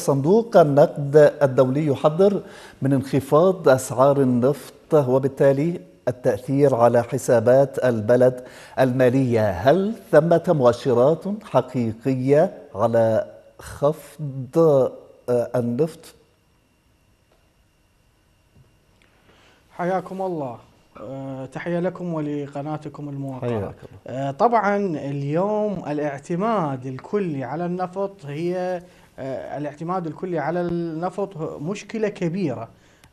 صندوق النقد الدولي يحذر من انخفاض أسعار النفط وبالتالي التأثير على حسابات البلد المالية هل ثمة مؤشرات حقيقية على خفض آه، النفط؟ حياكم الله آه، تحية لكم ولقناتكم الموقعة آه، طبعا اليوم الاعتماد الكلي على النفط هي آه، الاعتماد الكلي على النفط مشكلة كبيرة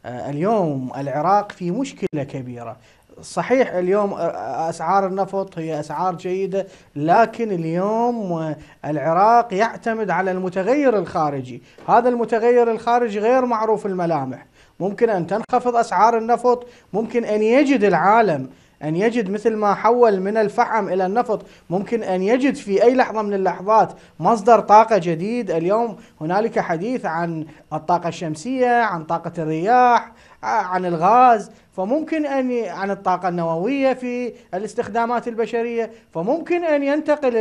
آه، اليوم العراق في مشكلة كبيرة صحيح اليوم آه، اسعار النفط هي اسعار جيده لكن اليوم العراق يعتمد على المتغير الخارجي، هذا المتغير الخارجي غير معروف الملامح، ممكن ان تنخفض اسعار النفط، ممكن ان يجد العالم أن يجد مثل ما حول من الفحم إلى النفط ممكن أن يجد في أي لحظة من اللحظات مصدر طاقة جديد اليوم هنالك حديث عن الطاقة الشمسية عن طاقة الرياح عن الغاز فممكن أن عن الطاقة النووية في الاستخدامات البشرية فممكن أن ينتقل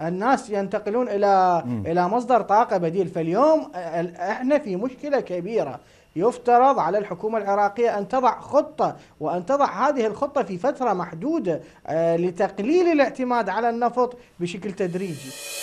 الناس ينتقلون إلى إلى مصدر طاقة بديل فاليوم احنا في مشكلة كبيرة يفترض على الحكومة العراقية أن تضع خطة وأن تضع هذه الخطة في فترة محدودة آه، لتقليل الاعتماد على النفط بشكل تدريجي